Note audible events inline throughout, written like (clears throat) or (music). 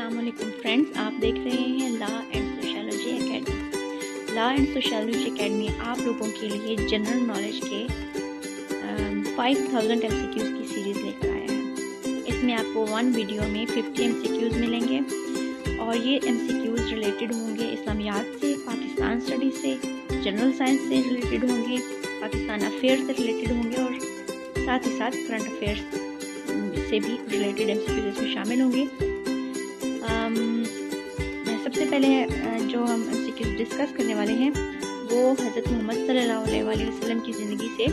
Aslam friends आप देख रहे हैं law and sociology academy law and sociology academy आप लोगों के लिए जनरल नॉलेज के फाइव थाउजेंड एम की सीरीज़ लेकर आया है इसमें आपको वन वीडियो में फिफ्टी एम मिलेंगे और ये एम रिलेटेड होंगे इस्लामियात से पाकिस्तान स्टडी से जनरल साइंस से रिलेटेड होंगे पाकिस्तान अफेयर से रिलेटेड होंगे और साथ ही साथ करंट अफेयर्स से भी रिलेटेड एम इसमें शामिल होंगे सबसे पहले जो हम जिक्र डिस्कस करने वाले हैं वो हज़रत मोहम्मद सल्लल्लाहु वसम की ज़िंदगी से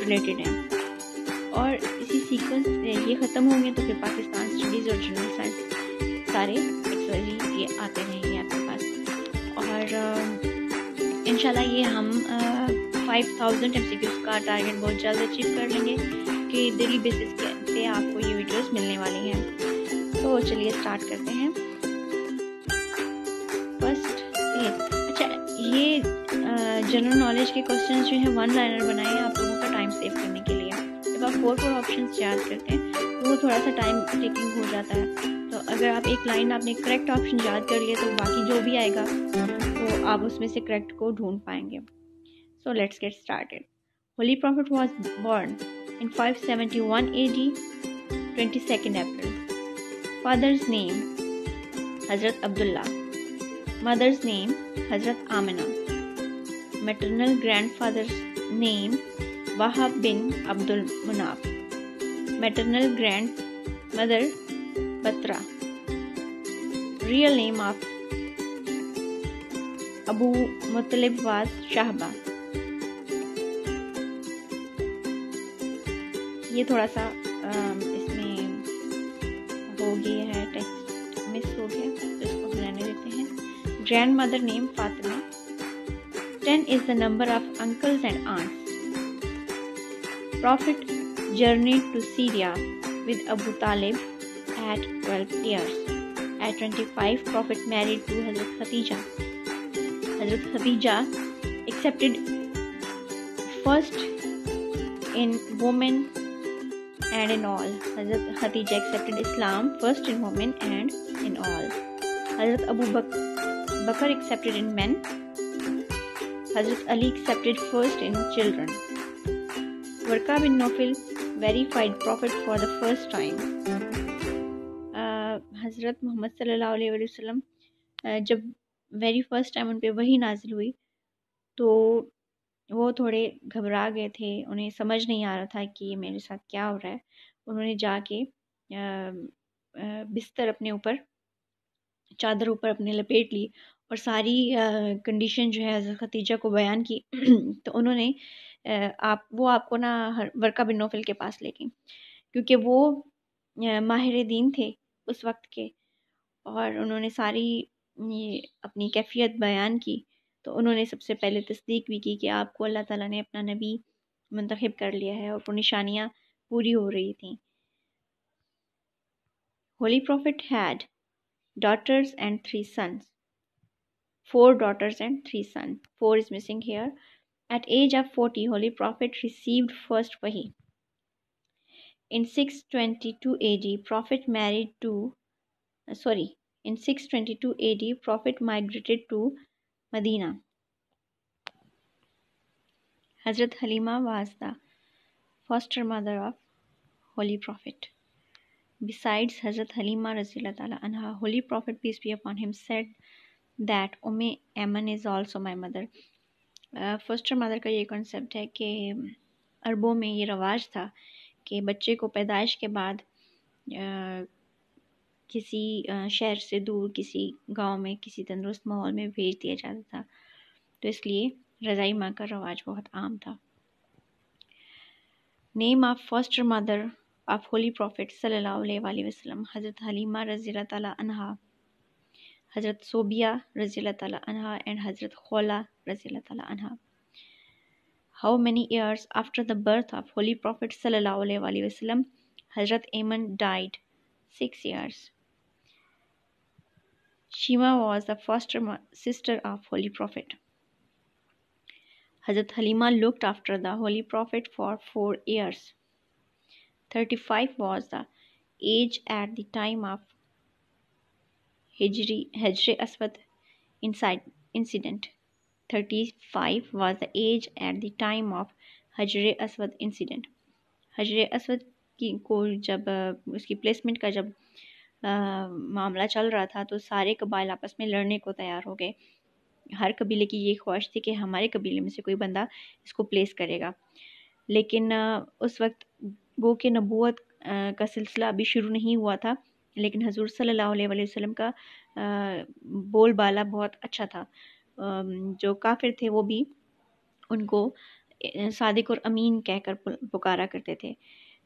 रिलेटेड हैं और इसी सीक्वेंस ये ख़त्म होंगे तो फिर पाकिस्तान स्टडीज़ और जनरल साइंस सारे ये आते रहेंगे आपके पास और इन ये हम फाइव थाउजेंड एम का टारगेट बहुत जल्द अचीव कर लेंगे कि डेली बेसिस पे आपको ये वीडियोस मिलने वाली हैं तो चलिए स्टार्ट करते हैं ये जनरल नॉलेज के क्वेश्चन जो हैं वन लाइनर बनाए आप लोगों का टाइम सेव करने के लिए जब आप फोर फोर ऑप्शन याद करते हैं तो वो थोड़ा सा टाइम टेकिंग हो जाता है तो अगर आप एक लाइन आपने करेक्ट ऑप्शन याद कर लिए तो बाकी जो भी आएगा तो आप उसमें से करेक्ट को ढूंढ पाएंगे so let's get start holy prophet was born in five seventy one D twenty second April father's name Hazrat Abdullah mother's name Hazrat Amina maternal grandfather's name Wahab bin Abdul Munaf maternal grandmother Batra real name of Abu Muttalib was Shahba ये थोड़ा सा आ, इसमें हो गया है text miss हो गया तो इसको बनाने देते हैं grandmother named Fatima. 10 is the number of uncles and aunts. Prophet journeyed to Syria with Abu Talib at 12 years. At 25, Prophet married to Hazrat Khadija. Hazrat Khadija accepted first in women and in all. Hazrat Khadija accepted Islam first in women and in all. Hazrat Abu Bakr Bakr accepted in men, Hazrat Ali accepted first in children. Warqa bin Nofil verified Prophet for the first time. Uh, Hazrat Muhammad वसल्लम uh, जब very first time उन पर वही नाजिल हुई तो वो थोड़े घबरा गए थे उन्हें समझ नहीं आ रहा था कि ये मेरे साथ क्या हो रहा है उन्होंने जाके बिस्तर अपने ऊपर चादर ऊपर अपने लपेट ली और सारी कंडीशन जो है हज़रत खतीजा को बयान की (clears throat) तो उन्होंने आप वो आपको ना वर्का बिन नोफिल के पास ले गई क्योंकि वो माहिर दीन थे उस वक्त के और उन्होंने सारी ये अपनी कैफियत बयान की तो उन्होंने सबसे पहले तस्दीक भी की कि आपको अल्लाह ताला ने अपना नबी मंतखब कर लिया है और वो निशानियाँ पूरी हो रही थी holy prophet had daughters and three sons. Four daughters and three sons. Four is missing here. At age of 40, Holy Prophet received first wahi. In 622 AD, Prophet married to, uh, sorry, in 622 AD, Prophet migrated to Medina. Hazrat Halima was the foster mother of Holy Prophet. Besides, Hazrat Halima anha, Holy Prophet peace be upon him said that Umm Aman is also my mother. Foster uh, mother का ये concept है कि um, अरबों में ये रवाज था कि बच्चे को पैदाइश के बाद uh, किसी uh, शहर से दूर किसी गांव में किसी तंदुरुस्त माहौल में भेज दिया जाता था तो इसलिए रज़ाई माँ का रवाज बहुत आम था name of first mother of Holy Prophet Wasallam, Hazrat Halima Razila Anha, Hazrat Sobia Razila Anha, and Hazrat Khola Razila Anha. How many years after the birth of Holy Prophet Wasallam, Hazrat Ayman died? Six years. Shima was the foster sister of Holy Prophet. Hazrat Halima looked after the Holy Prophet for four years. Thirty five was the age at the time of of हजर Hijri Aswad incident thirty five was the age at the time of हजर असवद incident हजर असवद की को जब उसकी placement का जब आ, मामला चल रहा था तो सारे कबाइल आपस में लड़ने को तैयार हो गए हर कबीले की ये ख्वाहिश थी कि हमारे कबीले में से कोई बंदा इसको प्लेस करेगा लेकिन उस वक्त गो कि नबूत का सिलसिला अभी शुरू नहीं हुआ था लेकिन हजूर सल्लल्लाहु अलैहि वसल्लम का बोल बाला बहुत अच्छा था जो काफिर थे वो भी उनको सादिक और अमीन कहकर पुकारा करते थे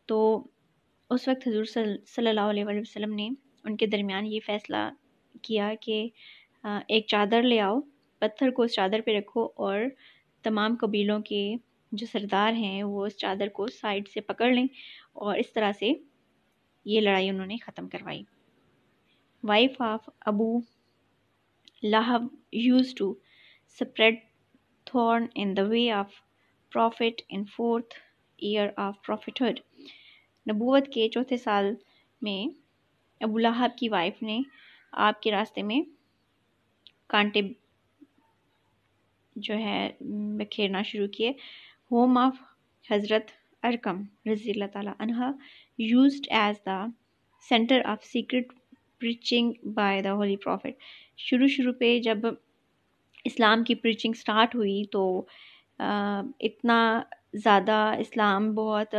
तो उस वक्त हजूर सल्लल्लाहु अलैहि वसल्लम ने उनके दरमियान ये फ़ैसला किया कि एक चादर ले आओ पत्थर को उस चादर पे रखो और तमाम कबीलों के जो सरदार हैं वो इस चादर को साइड से पकड़ लें और इस तरह से ये लड़ाई उन्होंने ख़त्म करवाई wife of Abu Lahab use to spread thorn in the of prophet in fourth year of prophet prophethood नबूवत के चौथे साल में अबू लाहब की वाइफ ने आपके रास्ते में कांटे जो है बखेरना शुरू किए home of Hazrat Arqam anha, तह use as center of secret preaching by the holy prophet शुरू शुरू पे जब इस्लाम की प्रीचिंग स्टार्ट हुई तो इतना ज़्यादा इस्लाम बहुत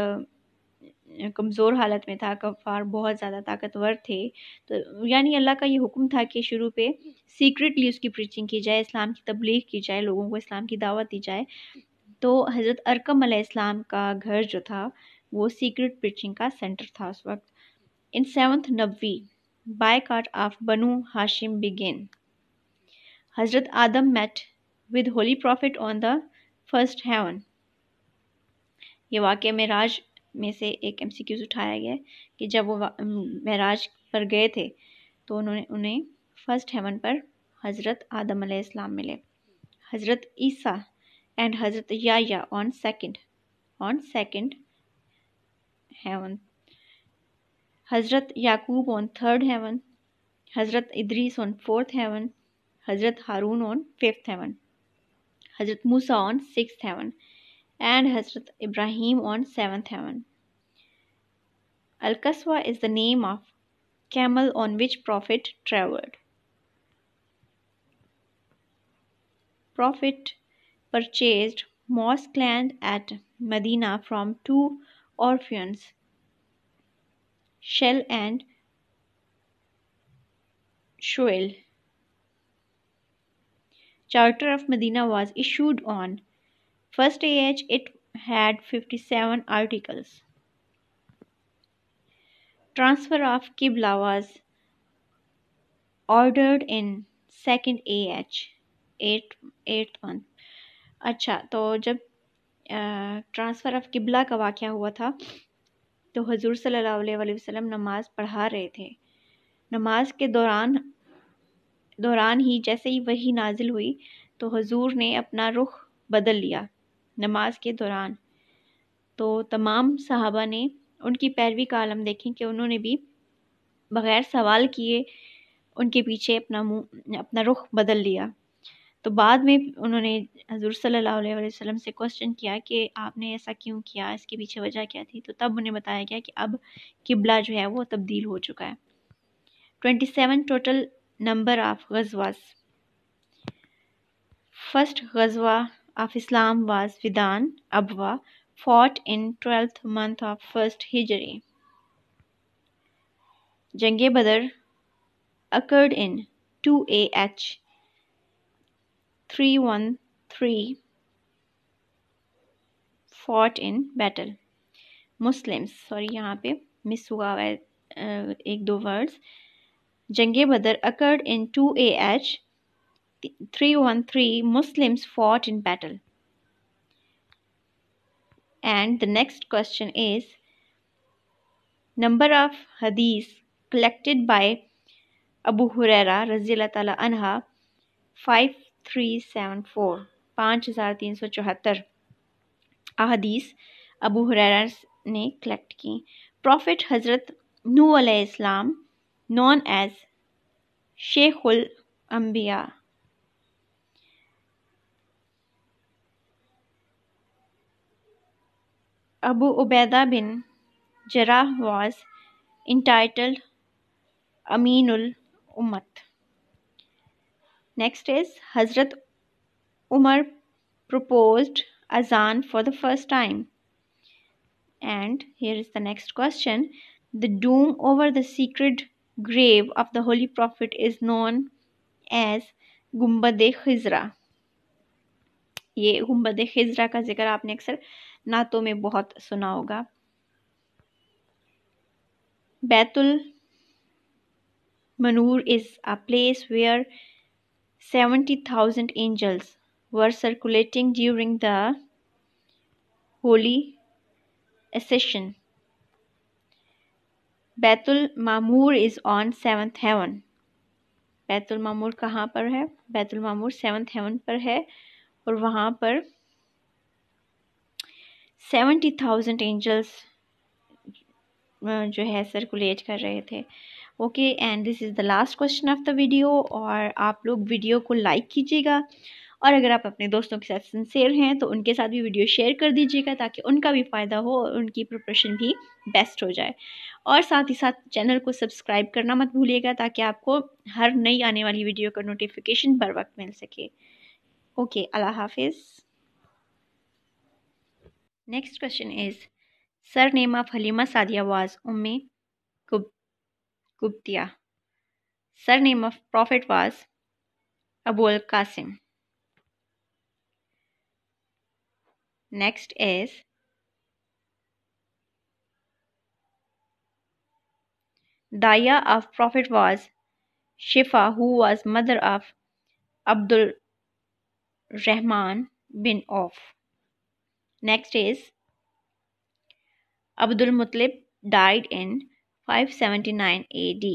कमज़ोर हालत में था कफ़ार बहुत ज़्यादा ताकतवर थे तो यानी अल्लाह का ये हुक्म था कि शुरू पे सीक्रेटली उसकी प्रीचिंग की जाए इस्लाम की तबलीग की जाए लोगों को इस्लाम की दावत दी जाए तो हज़रत अरकम इस्लाम का घर जो था वो सीक्रेट प्रीचिंग का सेंटर था उस वक्त इन सेवन्थ नबी boycott of Banu Hashim began Hazrat Adam met with holy prophet on the first heaven ये वाक़ महराज में से एक एम सी क्यूज उठाया गया कि जब वो महराज पर गए थे तो उन्होंने उन्हें फर्स्ट हेवन पर हज़रत आदम अलैहिस्सलाम मिले हज़रत ईसा and Hazrat Yahya on second. On second heaven. Hazrat Yaqub on third heaven. Hazrat Idris on fourth heaven. Hazrat Harun on fifth heaven. Hazrat Musa on sixth heaven. And Hazrat Ibrahim on seventh heaven. Al Kaswa is the name of camel on which Prophet traveled. Prophet purchased mosque land at Medina from two orphans, Shel and Shuel. Charter of Medina was issued on 1st AH it had 57 articles. Transfer of Qibla was ordered in 2nd AH, 8th, 8th month. अच्छा तो जब transfer of किबला का वाक़ हुआ था तो हजूर सल्लल्लाहु अलैहि वसल्लम नमाज़ पढ़ा रहे थे नमाज के दौरान दौरान ही जैसे ही वही नाजिल हुई तो हजूर ने अपना रुख बदल लिया नमाज के दौरान तो तमाम सहाबा ने उनकी पैरवी का आलम देखें कि उन्होंने भी बग़ैर सवाल किए उनके पीछे अपना मुँह अपना रुख बदल लिया तो बाद में उन्होंने हजूर सल्लल्लाहु अलैहि वसल्लम से क्वेश्चन किया कि आपने ऐसा क्यों किया इसके पीछे वजह क्या थी तो तब उन्हें बताया गया कि अब किबला जो है वो तब्दील हो चुका है twenty seven total number of गजवास फर्स्ट गजवा of Islam was Waddan Abwa fought in twelfth month of first Hijri जंग Badr occurred two A H three one three fought in battle muslims sorry यहाँ पे miss हुआ हुआ है एक दो वर्ड्स जंग Badr occurred in two A H three one three muslims fought in battle and the next question is number of hadith collected by Abu Huraira رضي الله تعالى عنها 5 three seven four पाँच हज़ार तीन सौ चौहत्तर अहदीस अबू हुरैरा ने कलेक्ट की प्रॉफिट हज़रत नू इस्लाम नॉन एज शेखुल अम्बिया अबू उबैदा बिन जरा वॉज इंटाइटल्ड अमीनुल उम्मत next is Hazrat Umar proposed अजान for the first time and here is the next question the dome over the secret grave of the holy prophet is known as गुम्बद खजरा ये गुम्बद खजरा का जिक्र आपने अक्सर नातों में बहुत सुना होगा बैतुल मनूर is a place where seventy thousand angels were circulating during the holy ascension. बैतुल मामूर इज़ ऑन सेवन्थ हेवन बैतुल मामूर कहाँ पर है बैतुल मामूर सेवन्थ हेवन पर है और वहाँ पर सेवेंटी थाउजेंड एंजल्स जो है सर्कुलेट कर रहे थे okay and this is the last question of the video और आप लोग वीडियो को लाइक कीजिएगा और अगर आप अपने दोस्तों के साथ सिंसेयर हैं तो उनके साथ भी वीडियो शेयर कर दीजिएगा ताकि उनका भी फ़ायदा हो और उनकी प्रिपरेशन भी बेस्ट हो जाए और साथ ही साथ चैनल को सब्सक्राइब करना मत भूलिएगा ताकि आपको हर नई आने वाली वीडियो का नोटिफिकेशन बर वक्त मिल सके ओके अल्लाह हाफिज़ next question is surname of Halima Sadia was उम्मी Guptiya. Surname of Prophet was Abul Qasim. Next is Daya of Prophet was Shifa, who was mother of Abdul Rahman bin Auf. Next is Abdul Mutlib died in 579 AD.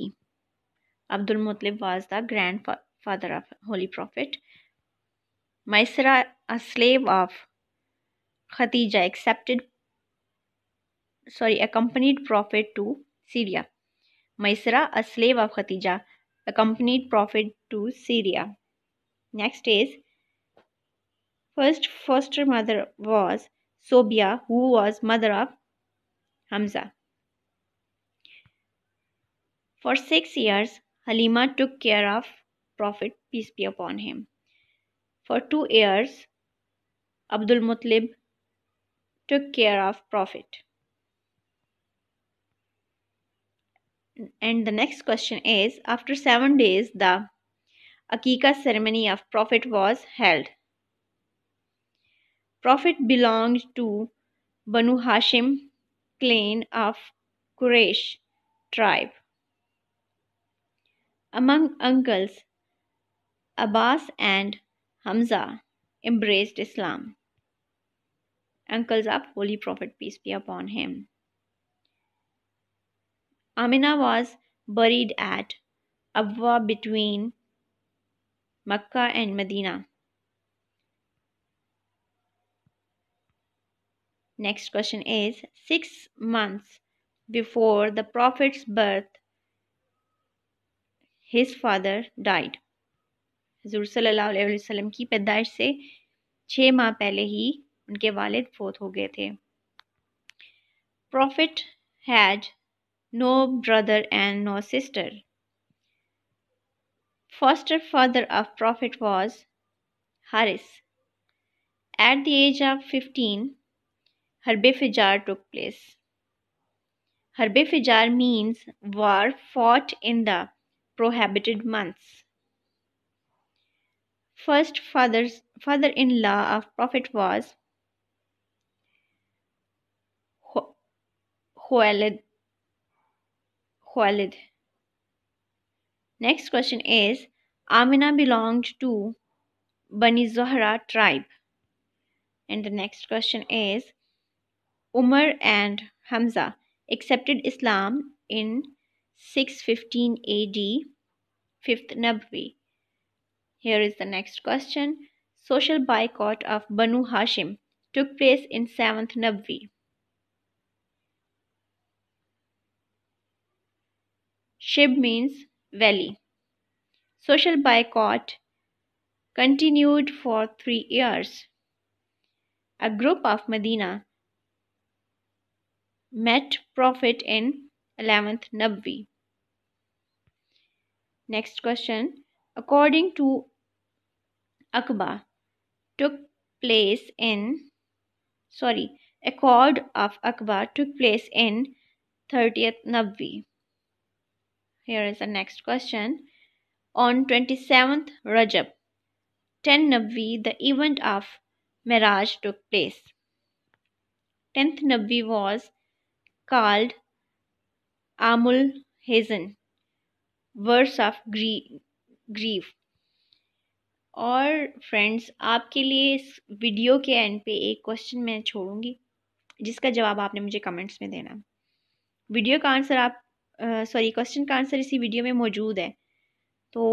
Abdul Muttalib was the grandfather of Holy Prophet. Maisra, a slave of Khadija, accepted sorry, accompanied Prophet to Syria. Maisra, a slave of Khadija, accompanied Prophet to Syria. Next is first foster mother was Sobia, who was mother of Hamza. For six years, Halima took care of Prophet, peace be upon him. For two years, Abdul Muttalib took care of Prophet. And the next question is After seven days, the Akika ceremony of Prophet was held. Prophet belonged to Banu Hashim clan of Quraysh tribe. Among uncles, Abbas and Hamza embraced Islam. Uncles of Holy Prophet, peace be upon him. Amina was buried at Abwa between Mecca and Medina. Next question is six months before the Prophet's birth, his father died हजूर सल्लाम की पैदाइश से छः माह पहले ही उनके वालिद फोत हो गए थे prophet had no brother and no sister foster father of prophet was Haris at the age of fifteen हरब फिजार टुक प्लेस हरबे फिजार means war fought in the prohibited months. First father's, father-in-law of Prophet was Khualid. Next question is Amina belonged to Bani Zahra tribe. And the next question is Umar and Hamza accepted Islam in 615 AD, 5th Nabvi. Here is the next question. Social boycott of Banu Hashim took place in 7th Nabvi. Shib means valley. Social boycott continued for three years. A group of Medina met Prophet in 11th Nabvi. Next question. According to Akbar, took place in, sorry, Accord of Akbar took place in 30th Nabvi. Here is the next question. On 27th Rajab, 10 Nabvi, the event of Miraj took place. 10th Nabvi was called Amul Hazen. वर्स of grief और friends आपके लिए इस video के and पे एक question मैं छोड़ूंगी जिसका जवाब आपने मुझे कमेंट्स में देना वीडियो का आंसर आप सॉरी क्वेश्चन का आंसर इसी वीडियो में मौजूद है तो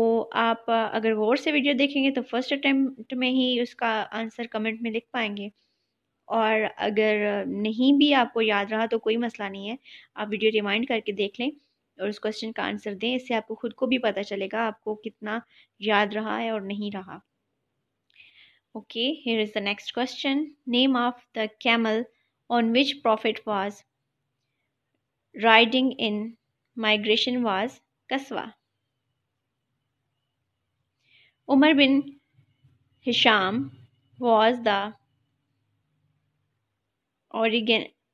आप अगर गौर से वीडियो देखेंगे तो फर्स्ट अटैम्प्ट में ही उसका आंसर कमेंट में लिख पाएंगे और अगर नहीं भी आपको याद रहा तो कोई मसला नहीं है आप वीडियो रिमाइंड करके देख लें और उस क्वेश्चन का आंसर दें इससे आपको खुद को भी पता चलेगा आपको कितना याद रहा है और नहीं रहा okay here is the next question name of the camel on which prophet was riding in migration was कस्वा Umar bin Hisham was the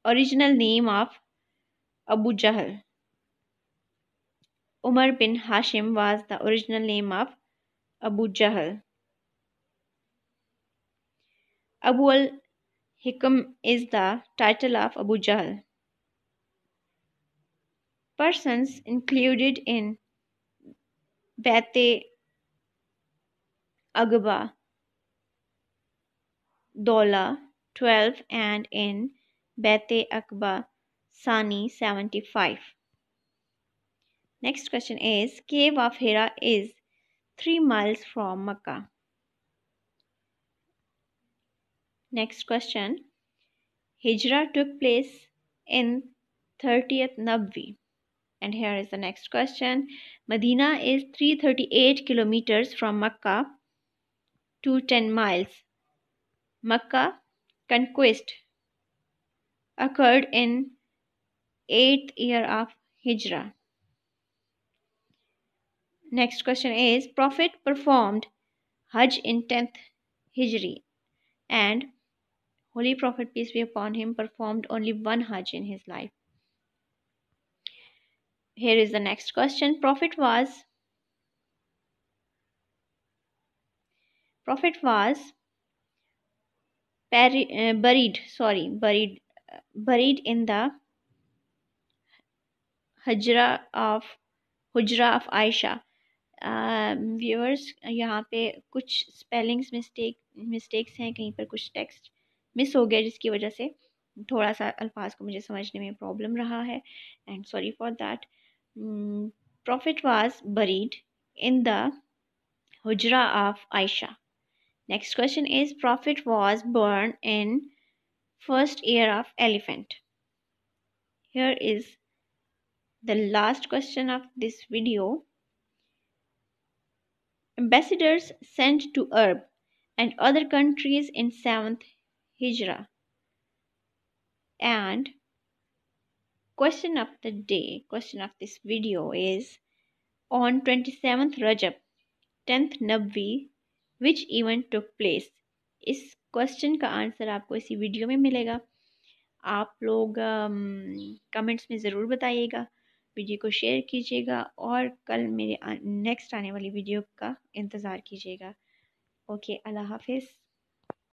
original name of Abu Jahl Umar bin Hashim was the original name of Abu Jahl. Abu al Hikam is the title of Abu Jahl. Persons included in Bate Agaba, Dola 12, and in Bate Akba, Sani 75. Next question is Cave of Hira is 3 miles from Makkah. Next question Hijra took place in 30th Nabvi. And here is the next question. Medina is 338 kilometers from Makkah, 210 miles. Makkah conquest occurred in 8th year of Hijrah. Next question is Prophet performed Hajj in 10th Hijri and Holy Prophet peace be upon him performed only one Hajj in his life. Here is the next question. Prophet was Prophet was buried, uh, buried sorry buried uh, buried in the Hajra of Hujra of Aisha viewers यहाँ पे कुछ spellings mistake mistakes हैं कहीं पर कुछ text miss हो गया जिसकी वजह से थोड़ा सा अल्फाज को मुझे समझने में प्रॉब्लम रहा है and sorry for that prophet was buried in the हुजरा of Aisha next question is prophet was born in first year of elephant here is the last question of this video ambassadors sent to Urb and other countries in 7th Hijra. And question of the day, question of this video is on 27th Rajab, 10th Nabvi, which event took place? इस question का answer आपको इसी video में मिलेगा आप लोग comments um, में ज़रूर बताइएगा वीडियो को शेयर कीजिएगा और कल मेरे नेक्स्ट आने वाली वीडियो का इंतज़ार कीजिएगा ओके अल्लाह हाफिज़